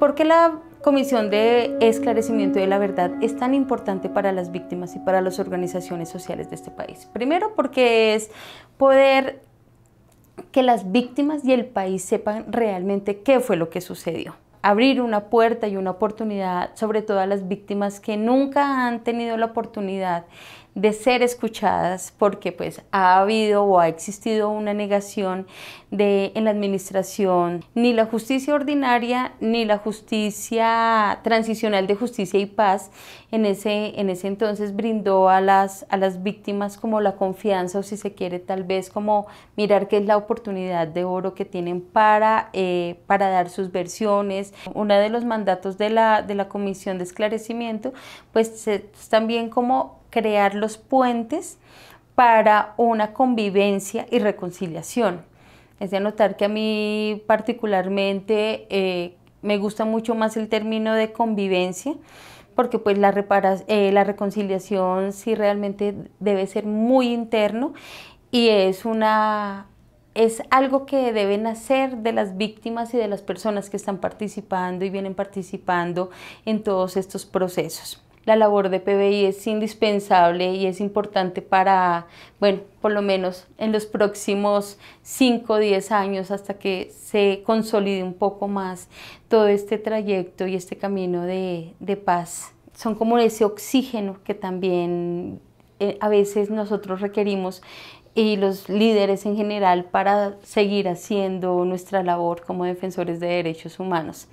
¿Por qué la Comisión de Esclarecimiento de la Verdad es tan importante para las víctimas y para las organizaciones sociales de este país? Primero porque es poder que las víctimas y el país sepan realmente qué fue lo que sucedió abrir una puerta y una oportunidad, sobre todo a las víctimas que nunca han tenido la oportunidad de ser escuchadas porque pues ha habido o ha existido una negación de en la administración ni la justicia ordinaria ni la justicia transicional de justicia y paz en ese, en ese entonces brindó a las, a las víctimas como la confianza o si se quiere tal vez como mirar qué es la oportunidad de oro que tienen para, eh, para dar sus versiones. Uno de los mandatos de la, de la Comisión de Esclarecimiento pues también como crear los puentes para una convivencia y reconciliación. Es de anotar que a mí particularmente eh, me gusta mucho más el término de convivencia, porque pues la, eh, la reconciliación sí realmente debe ser muy interno y es una es algo que deben hacer de las víctimas y de las personas que están participando y vienen participando en todos estos procesos la labor de PBI es indispensable y es importante para, bueno, por lo menos en los próximos 5 o 10 años hasta que se consolide un poco más todo este trayecto y este camino de, paz. Son como ese oxígeno que también eh, a veces nosotros requerimos y los líderes en general para seguir haciendo nuestra labor como defensores de derechos humanos.